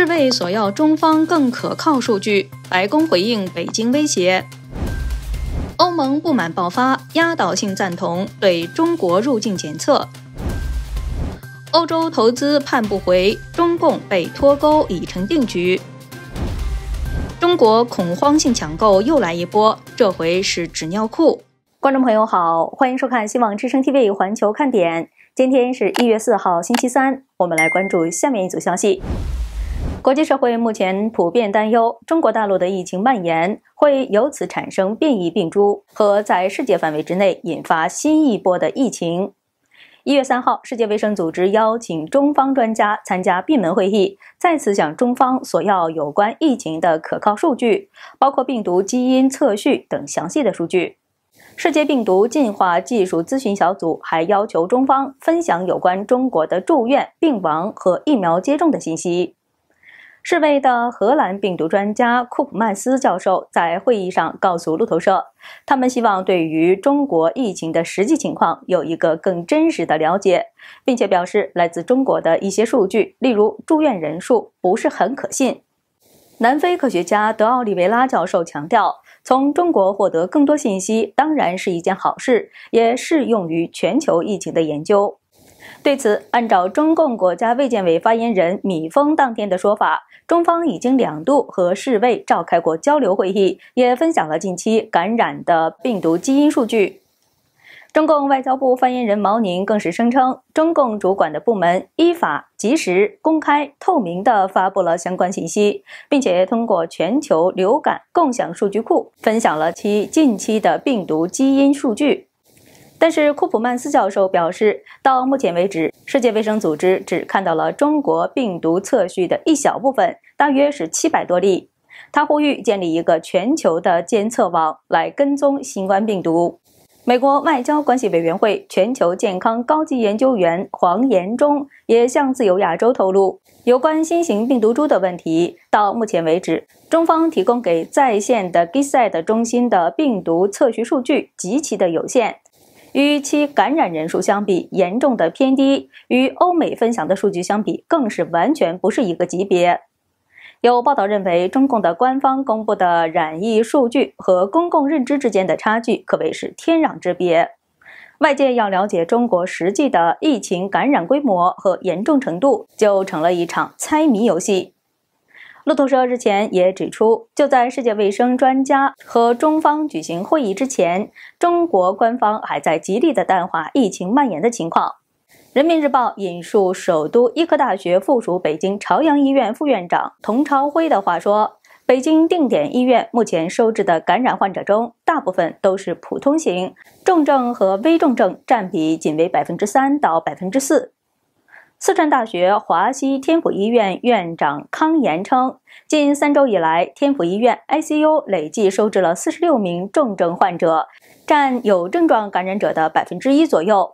是为索要中方更可靠数据，白宫回应北京威胁。欧盟不满爆发，压倒性赞同对中国入境检测。欧洲投资盼不回，中共被脱钩已成定局。中国恐慌性抢购又来一波，这回是纸尿裤。观众朋友好，欢迎收看《新望之声 TV》环球看点。今天是一月四号星期三，我们来关注下面一组消息。国际社会目前普遍担忧，中国大陆的疫情蔓延会由此产生变异病株，和在世界范围之内引发新一波的疫情。一月三号，世界卫生组织邀请中方专家参加闭门会议，再次向中方索要有关疫情的可靠数据，包括病毒基因测序等详细的数据。世界病毒进化技术咨询小组还要求中方分享有关中国的住院、病亡和疫苗接种的信息。世卫的荷兰病毒专家库普曼斯教授在会议上告诉路透社，他们希望对于中国疫情的实际情况有一个更真实的了解，并且表示来自中国的一些数据，例如住院人数，不是很可信。南非科学家德奥利维拉教授强调，从中国获得更多信息，当然是一件好事，也适用于全球疫情的研究。对此，按照中共国家卫健委发言人米峰当天的说法，中方已经两度和世卫召开过交流会议，也分享了近期感染的病毒基因数据。中共外交部发言人毛宁更是声称，中共主管的部门依法及时、公开、透明地发布了相关信息，并且通过全球流感共享数据库分享了其近期的病毒基因数据。但是库普曼斯教授表示，到目前为止，世界卫生组织只看到了中国病毒测序的一小部分，大约是七百多例。他呼吁建立一个全球的监测网来跟踪新冠病毒。美国外交关系委员会全球健康高级研究员黄延忠也向自由亚洲透露，有关新型病毒株的问题，到目前为止，中方提供给在线的 GISAID 中心的病毒测序数据极其的有限。与其感染人数相比，严重的偏低；与欧美分享的数据相比，更是完全不是一个级别。有报道认为，中共的官方公布的染疫数据和公共认知之间的差距可谓是天壤之别。外界要了解中国实际的疫情感染规模和严重程度，就成了一场猜谜游戏。路透社日前也指出，就在世界卫生专家和中方举行会议之前，中国官方还在极力的淡化疫情蔓延的情况。人民日报引述首都医科大学附属北京朝阳医院副院长童朝晖的话说，北京定点医院目前收治的感染患者中，大部分都是普通型，重症和危重症占比仅为百分之三到百分之四。四川大学华西天府医院院长康岩称，近三周以来，天府医院 ICU 累计收治了四十六名重症患者，占有症状感染者的百分之一左右。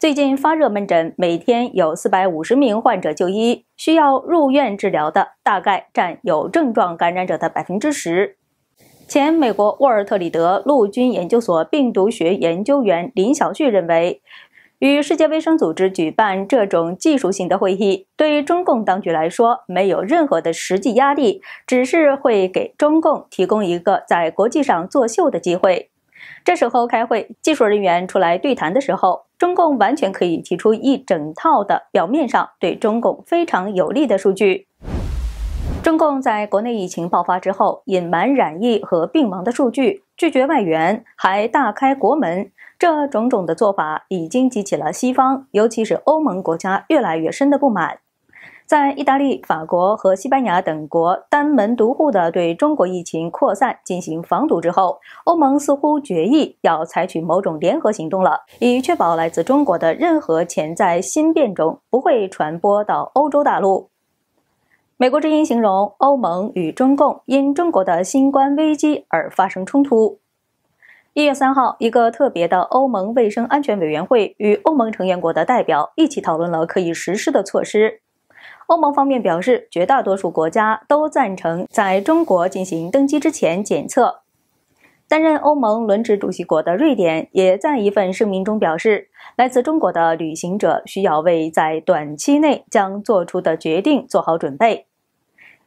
最近发热门诊每天有四百五十名患者就医，需要入院治疗的大概占有症状感染者的百分之十。前美国沃尔特里德陆军研究所病毒学研究员林小旭认为。与世界卫生组织举办这种技术性的会议，对于中共当局来说没有任何的实际压力，只是会给中共提供一个在国际上作秀的机会。这时候开会，技术人员出来对谈的时候，中共完全可以提出一整套的表面上对中共非常有利的数据。中共在国内疫情爆发之后，隐瞒染疫和病亡的数据，拒绝外援，还大开国门，这种种的做法已经激起了西方，尤其是欧盟国家越来越深的不满。在意大利、法国和西班牙等国单门独户地对中国疫情扩散进行防堵之后，欧盟似乎决议要采取某种联合行动了，以确保来自中国的任何潜在新变种不会传播到欧洲大陆。美国之音形容欧盟与中共因中国的新冠危机而发生冲突。一月三号，一个特别的欧盟卫生安全委员会与欧盟成员国的代表一起讨论了可以实施的措施。欧盟方面表示，绝大多数国家都赞成在中国进行登机之前检测。担任欧盟轮值主席国的瑞典也在一份声明中表示，来自中国的旅行者需要为在短期内将做出的决定做好准备。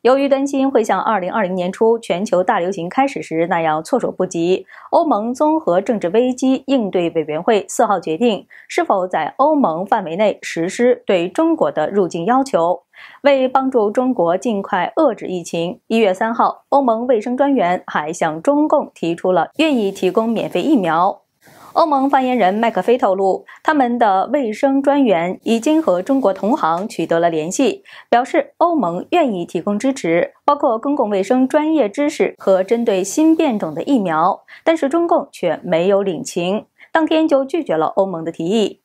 由于担心会像二零二零年初全球大流行开始时那样措手不及，欧盟综合政治危机应对委员会四号决定是否在欧盟范围内实施对中国的入境要求。为帮助中国尽快遏制疫情，一月三号，欧盟卫生专员还向中共提出了愿意提供免费疫苗。欧盟发言人麦克菲透露，他们的卫生专员已经和中国同行取得了联系，表示欧盟愿意提供支持，包括公共卫生专业知识和针对新变种的疫苗。但是中共却没有领情，当天就拒绝了欧盟的提议。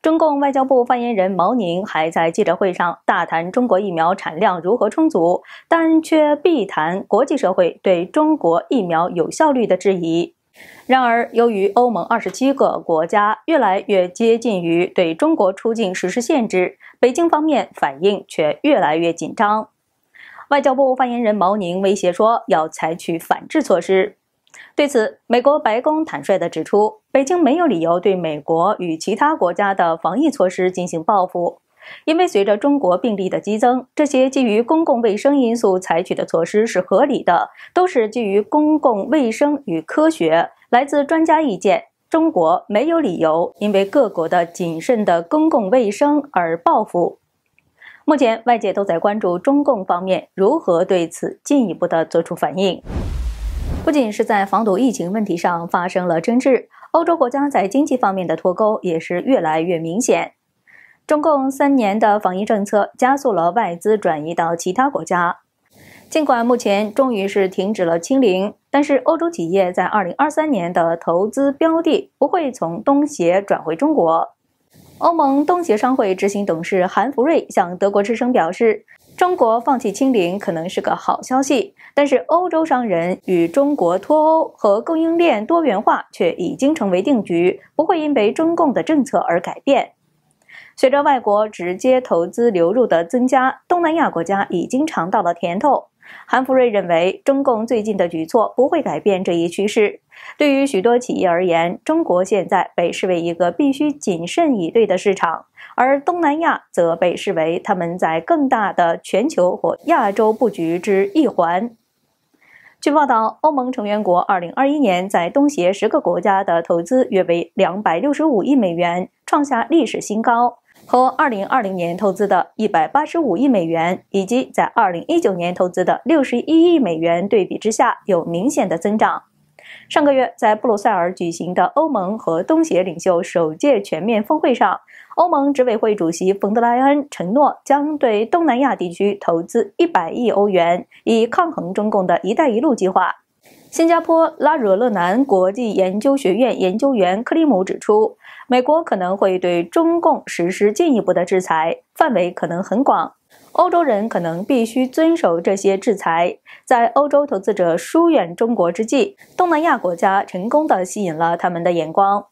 中共外交部发言人毛宁还在记者会上大谈中国疫苗产量如何充足，但却避谈国际社会对中国疫苗有效率的质疑。然而，由于欧盟二十七个国家越来越接近于对中国出境实施限制，北京方面反应却越来越紧张。外交部发言人毛宁威胁说，要采取反制措施。对此，美国白宫坦率地指出，北京没有理由对美国与其他国家的防疫措施进行报复。因为随着中国病例的激增，这些基于公共卫生因素采取的措施是合理的，都是基于公共卫生与科学。来自专家意见，中国没有理由因为各国的谨慎的公共卫生而报复。目前，外界都在关注中共方面如何对此进一步的做出反应。不仅是在防堵疫情问题上发生了争执，欧洲国家在经济方面的脱钩也是越来越明显。中共三年的防疫政策加速了外资转移到其他国家。尽管目前终于是停止了清零，但是欧洲企业在二零二三年的投资标的不会从东协转回中国。欧盟东协商会执行董事韩福瑞向德国之声表示：“中国放弃清零可能是个好消息，但是欧洲商人与中国脱欧和供应链多元化却已经成为定局，不会因为中共的政策而改变。”随着外国直接投资流入的增加，东南亚国家已经尝到了甜头。韩福瑞认为，中共最近的举措不会改变这一趋势。对于许多企业而言，中国现在被视为一个必须谨慎以对的市场，而东南亚则被视为他们在更大的全球或亚洲布局之一环。据报道，欧盟成员国2021年在东协十个国家的投资约为265亿美元，创下历史新高。和2020年投资的185亿美元，以及在2019年投资的61亿美元对比之下，有明显的增长。上个月，在布鲁塞尔举行的欧盟和东协领袖首届全面峰会上，欧盟执委会主席冯德莱恩承诺将对东南亚地区投资100亿欧元，以抗衡中共的一带一路计划。新加坡拉惹勒南国际研究学院研究员克里姆指出。美国可能会对中共实施进一步的制裁，范围可能很广。欧洲人可能必须遵守这些制裁。在欧洲投资者疏远中国之际，东南亚国家成功的吸引了他们的眼光。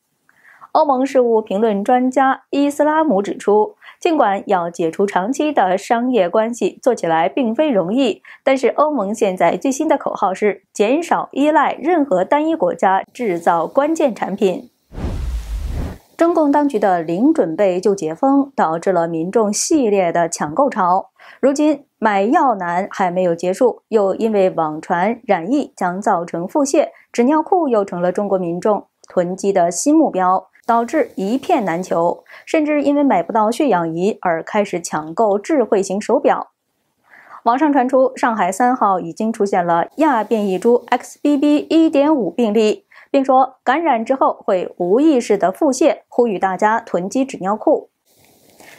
欧盟事务评论专家伊斯拉姆指出，尽管要解除长期的商业关系做起来并非容易，但是欧盟现在最新的口号是减少依赖任何单一国家制造关键产品。中共当局的零准备就解封，导致了民众系列的抢购潮。如今买药难还没有结束，又因为网传染疫将造成腹泻，纸尿裤又成了中国民众囤积的新目标，导致一片难求。甚至因为买不到血氧仪而开始抢购智慧型手表。网上传出上海三号已经出现了亚变异株 XBB.1.5 病例。并说感染之后会无意识的腹泻，呼吁大家囤积纸尿裤。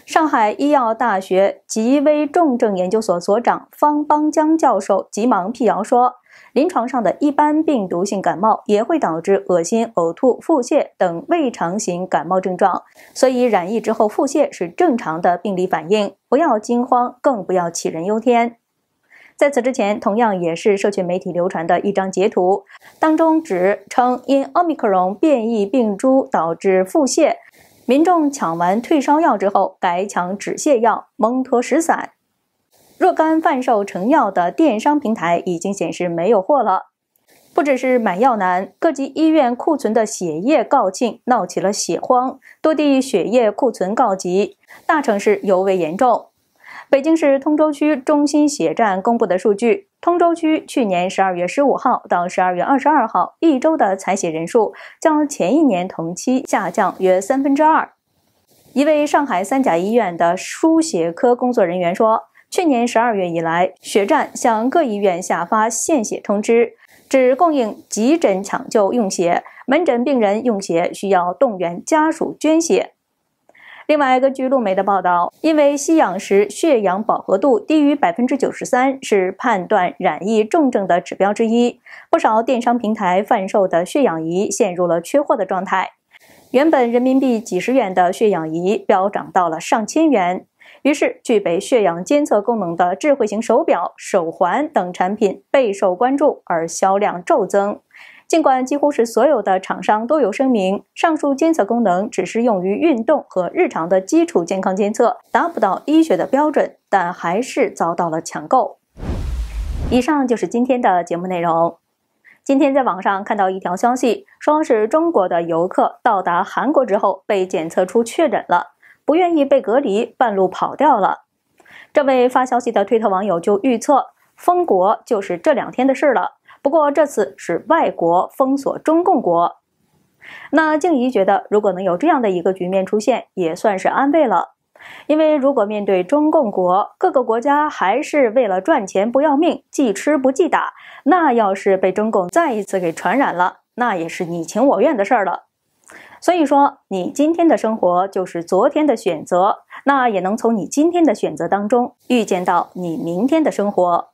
上海医药大学极危重症研究所所长方邦江教授急忙辟谣说，临床上的一般病毒性感冒也会导致恶心、呕吐、腹泻等胃肠型感冒症状，所以染疫之后腹泻是正常的病理反应，不要惊慌，更不要杞人忧天。在此之前，同样也是社群媒体流传的一张截图，当中指称因奥密克戎变异病株导致腹泻，民众抢完退烧药之后，改抢止泻药蒙脱石散。若干贩售成药的电商平台已经显示没有货了。不只是买药难，各级医院库存的血液告罄，闹起了血荒。多地血液库存告急，大城市尤为严重。北京市通州区中心血站公布的数据，通州区去年十二月十五号到十二月二十二号一周的采血人数，较前一年同期下降约三分之二。一位上海三甲医院的输血科工作人员说，去年十二月以来，血站向各医院下发献血通知，只供应急诊抢救用血，门诊病人用血需要动员家属捐血。另外，根据路媒的报道，因为吸氧时血氧饱和度低于百分之九十三是判断染疫重症的指标之一，不少电商平台贩售的血氧仪陷入了缺货的状态。原本人民币几十元的血氧仪飙涨到了上千元，于是具备血氧监测功能的智慧型手表、手环等产品备受关注，而销量骤增。尽管几乎是所有的厂商都有声明，上述监测功能只适用于运动和日常的基础健康监测，达不到医学的标准，但还是遭到了抢购。以上就是今天的节目内容。今天在网上看到一条消息，说是中国的游客到达韩国之后被检测出确诊了，不愿意被隔离，半路跑掉了。这位发消息的推特网友就预测，封国就是这两天的事了。不过这次是外国封锁中共国，那静怡觉得，如果能有这样的一个局面出现，也算是安慰了。因为如果面对中共国，各个国家还是为了赚钱不要命，既吃不记打，那要是被中共再一次给传染了，那也是你情我愿的事儿了。所以说，你今天的生活就是昨天的选择，那也能从你今天的选择当中预见到你明天的生活。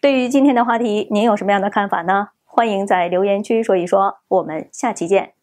对于今天的话题，您有什么样的看法呢？欢迎在留言区说一说。我们下期见。